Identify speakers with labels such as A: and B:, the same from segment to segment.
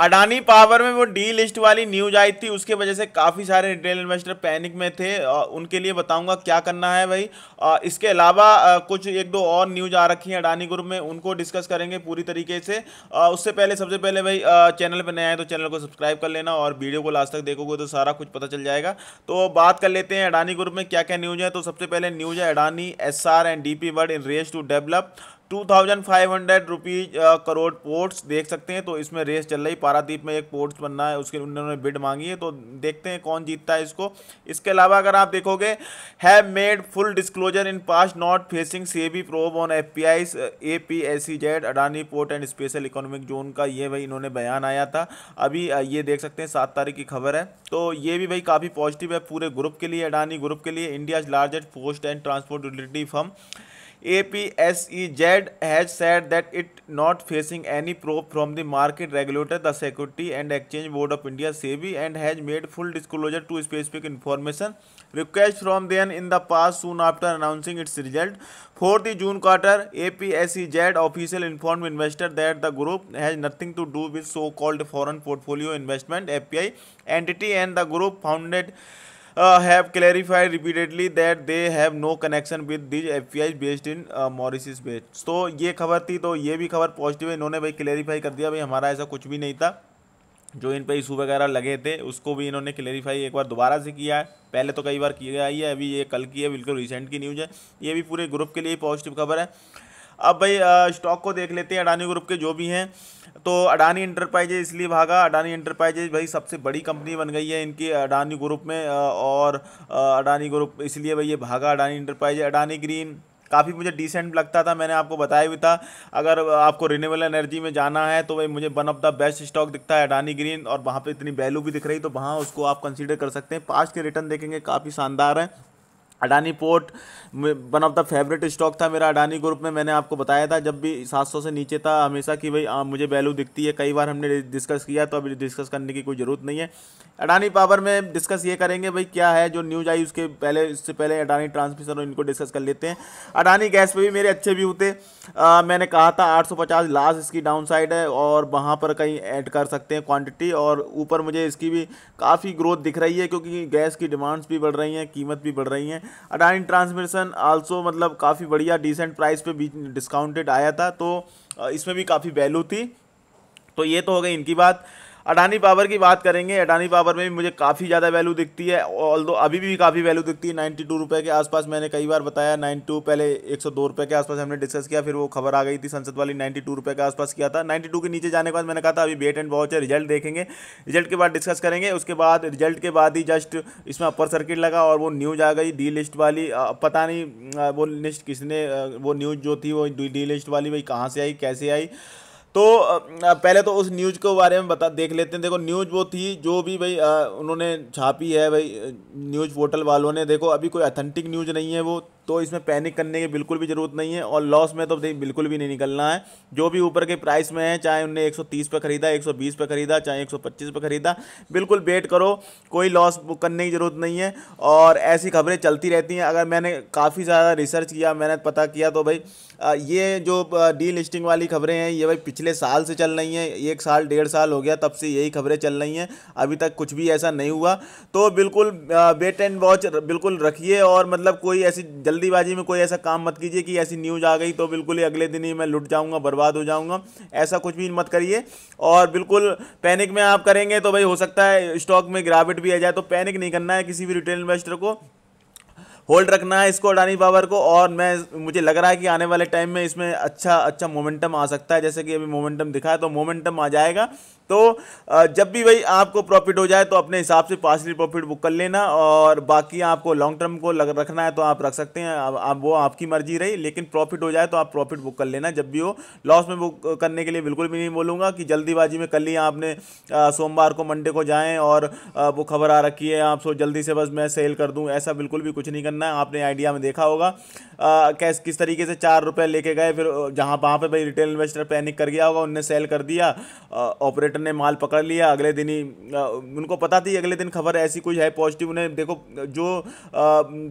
A: Adani power में वो delist वाली न्यूज आई थी उसके वजह से काफ़ी सारे रिटेल इन्वेस्टर पैनिक में थे उनके लिए बताऊंगा क्या करना है भाई इसके अलावा कुछ एक दो और न्यूज आ रखी है अडानी ग्रुप में उनको डिस्कस करेंगे पूरी तरीके से उससे पहले सबसे पहले भाई चैनल पर नए आए तो चैनल को सब्सक्राइब कर लेना और वीडियो को लास्ट तक देखोगे तो सारा कुछ पता चल जाएगा तो बात कर लेते हैं अडानी ग्रुप में क्या क्या न्यूज है तो सबसे पहले न्यूज है Adani S and D P word in race to develop two thousand five hundred rupees crore ports देख सकते हैं तो इसमें रेस चल रही पारादीप में एक पोर्ट्स बनना है उसके उन्होंने बिड मांगी है तो देखते हैं कौन जीतता है इसको इसके अलावा अगर आप देखोगे have made full disclosure in pass not facing SEBI probe on F P I A P S C Z Adani port and special economic zone का ये भाई इन्होंने बयान आया था अभी ये देख सकते हैं सात तारीख की खबर है तो ये भी भाई काफ़ी पॉजिटिव है पूरे ग्रुप के लिए अडानी ग्रुप के लिए India's largest post and transport utility firm A P S E Z has said that it not facing any probe from the market regulator the security and exchange board of India SEBI and has made full disclosure to specific information request from then in the pass soon after announcing its result for the June quarter A P S E Z official inform investor that the group has nothing to do with so called foreign portfolio investment A P I entity and the group founded have clarified repeatedly that they have no connection with these F based in Mauritius based तो ये खबर थी तो ये भी खबर positive है इन्होंने भाई क्लैरिफाई कर दिया भाई हमारा ऐसा कुछ भी नहीं था जो इन पर इशू वगैरह लगे थे उसको भी इन्होंने क्लैरिफाई एक बार दोबारा से किया है पहले तो कई बार किया ही है अभी ये कल की है बिल्कुल रिसेंट की न्यूज़ है ये भी पूरे ग्रुप के लिए पॉजिटिव खबर है अब भाई स्टॉक uh, को देख लेते हैं अडानी ग्रुप के जो भी हैं तो अडानी इंटरप्राइजेज इसलिए भागा अडानी इंटरप्राइजेज भाई सबसे बड़ी कंपनी बन गई है इनकी अडानी ग्रुप में और अडानी ग्रुप इसलिए भाई ये भागा अडानी इंटरप्राइजेज अडानी ग्रीन काफ़ी मुझे डिसेंट लगता था मैंने आपको बताया भी था अगर आपको रिन्यूएबल एनर्जी में जाना है तो भाई मुझे one of the best stock दिखता है अडानी ग्रीन और वहाँ पे इतनी वैल्यू भी दिख रही तो वहाँ उसको आप कंसीडर कर सकते हैं पास के रिटर्न देखेंगे काफ़ी शानदार है Adani port one of the favourite stock था मेरा अडानी ग्रुप में मैंने आपको बताया था जब भी 700 से नीचे था हमेशा कि भाई मुझे वैल्यू दिखती है कई बार हमने डिस्कस किया तो अभी डिस्कस करने की कोई ज़रूरत नहीं है अडानी पावर में डिस्कस ये करेंगे भाई क्या है जो न्यूज आई उसके पहले इससे पहले अडानी ट्रांसमिशन और इनको डिस्कस कर लेते हैं अडानी गैस पर भी मेरे अच्छे व्यू थे मैंने कहा था आठ लास्ट इसकी डाउन साइड है और वहाँ पर कहीं ऐड कर सकते हैं क्वान्टिटी और ऊपर मुझे इसकी भी काफ़ी ग्रोथ दिख रही है क्योंकि गैस की डिमांड्स भी बढ़ रही हैं कीमत भी बढ़ रही हैं अडानी ट्रांसमिशन आल्सो मतलब काफ़ी बढ़िया डिसेंट प्राइस पे भी डिस्काउंटेड आया था तो इसमें भी काफ़ी वैल्यू थी तो ये तो हो गई इनकी बात अडानी पावर की बात करेंगे अडानी पावर में भी मुझे काफ़ी ज़्यादा वैल्यू दिखती है ऑल दो अभी भी काफ़ी वैल्यू दिखती है नाइन्टी टू रुपये के आसपास मैंने कई बार बताया नाइन्टी टू पहले एक सौ दो रुपये के आसपास हमने डिस्कस किया फिर वो खबर आ गई थी संसद वाली नाइन्टी टू रुपये के आसपास किया था नाइन्टी टू के नीचे जाने के बाद मैंने कहा था अभी बेट एंड वॉच है रिजल्ट देखेंगे रिजल्ट के बाद डिस्कस करेंगे उसके बाद रिजल्ट के बाद ही जस्ट इसमें अपर सर्किट लगा और वो न्यूज़ आ गई डी लिस्ट वाली पता नहीं वो लिस्ट किसने वो न्यूज़ जो थी वो डी लिस्ट वाली भाई कहाँ से आई कैसे आई तो पहले तो उस न्यूज़ के बारे में बता देख लेते हैं देखो न्यूज़ वो थी जो भी भाई उन्होंने छापी है भाई न्यूज़ पोर्टल वालों ने देखो अभी कोई अथेंटिक न्यूज़ नहीं है वो तो इसमें पैनिक करने की बिल्कुल भी ज़रूरत नहीं है और लॉस में तो बिल्कुल भी नहीं निकलना है जो भी ऊपर के प्राइस में है चाहे उनने 130 पर ख़रीदा 120 पर ख़रीदा चाहे 125 पर ख़रीदा बिल्कुल वेट करो कोई लॉस करने की ज़रूरत नहीं है और ऐसी खबरें चलती रहती हैं अगर मैंने काफ़ी ज़्यादा रिसर्च किया मैंने पता किया तो भाई ये जो डी लिस्टिंग वाली खबरें हैं ये भाई पिछले साल से चल रही हैं एक साल डेढ़ साल हो गया तब से यही खबरें चल रही हैं अभी तक कुछ भी ऐसा नहीं हुआ तो बिल्कुल वेट एंड वॉच बिल्कुल रखिए और मतलब कोई ऐसी जल्दीबाजी में कोई ऐसा काम मत कीजिए कि ऐसी न्यूज़ आ गई तो बिल्कुल ही अगले दिन ही मैं लुट जाऊँगा बर्बाद हो जाऊँगा ऐसा कुछ भी मत करिए और बिल्कुल पैनिक में आप करेंगे तो भाई हो सकता है स्टॉक में गिरावट भी आ जाए तो पैनिक नहीं करना है किसी भी रिटेल इन्वेस्टर को होल्ड रखना है इसको अडानी पावर को और मैं मुझे लग रहा है कि आने वाले टाइम में इसमें अच्छा अच्छा मोमेंटम आ सकता है जैसे कि अभी मोमेंटम दिखा है तो मोमेंटम आ जाएगा तो जब भी भाई आपको प्रॉफिट हो जाए तो अपने हिसाब से पार्सली प्रॉफिट बुक कर लेना और बाकी आपको लॉन्ग टर्म को लग रखना है तो आप रख सकते हैं आप, आप वो आपकी मर्जी रही लेकिन प्रॉफिट हो जाए तो आप प्रॉफिट बुक कर लेना जब भी हो लॉस में बुक करने के लिए बिल्कुल भी नहीं बोलूँगा कि जल्दीबाजी में कल ही आपने सोमवार को मंडे को जाएँ और वो खबर आ रखी है आप सो जल्दी से बस मैं सेल कर दूँ ऐसा बिल्कुल भी कुछ नहीं करना है आपने आइडिया में देखा होगा कैस किस तरीके से चार रुपये लेके गए फिर जहाँ वहाँ पर भाई रिटेल इन्वेस्टर पैनिक कर गया होगा उनने सेल कर दिया ऑपरेट ऑपरेटर ने माल पकड़ लिया अगले दिन ही उनको पता थी अगले दिन खबर ऐसी कुछ है पॉजिटिव उन्हें देखो जो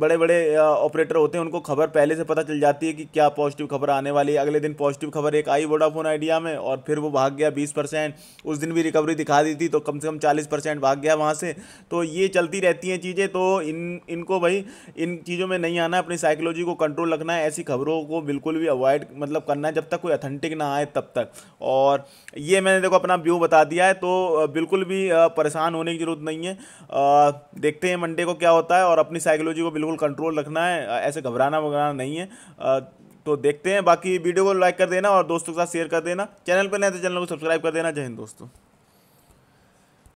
A: बड़े बड़े ऑपरेटर होते हैं उनको खबर पहले से पता चल जाती है कि क्या पॉजिटिव खबर आने वाली है अगले दिन पॉजिटिव खबर एक आई वोडाफोन आइडिया में और फिर वो भाग गया बीस परसेंट उस दिन भी रिकवरी दिखा दी थी तो कम से कम चालीस परसेंट भाग गया वहाँ से तो ये चलती रहती हैं चीज़ें तो इन इनको भाई इन चीज़ों में नहीं आना अपनी साइकोलॉजी को कंट्रोल रखना है ऐसी खबरों को बिल्कुल भी अवॉइड मतलब करना है जब तक कोई अथेंटिक ना आए तब तक और ये मैंने देखो अपना व्यू बता दिया है तो बिल्कुल भी परेशान होने की ज़रूरत नहीं है देखते हैं मंडे को क्या होता है और अपनी साइकोलॉजी को बिल्कुल कंट्रोल रखना है ऐसे घबराना वगराना नहीं है तो देखते हैं बाकी वीडियो को लाइक कर देना और दोस्तों के साथ शेयर कर देना चैनल पर नहीं तो चैनल को सब्सक्राइब कर देना जय हिंद दोस्तों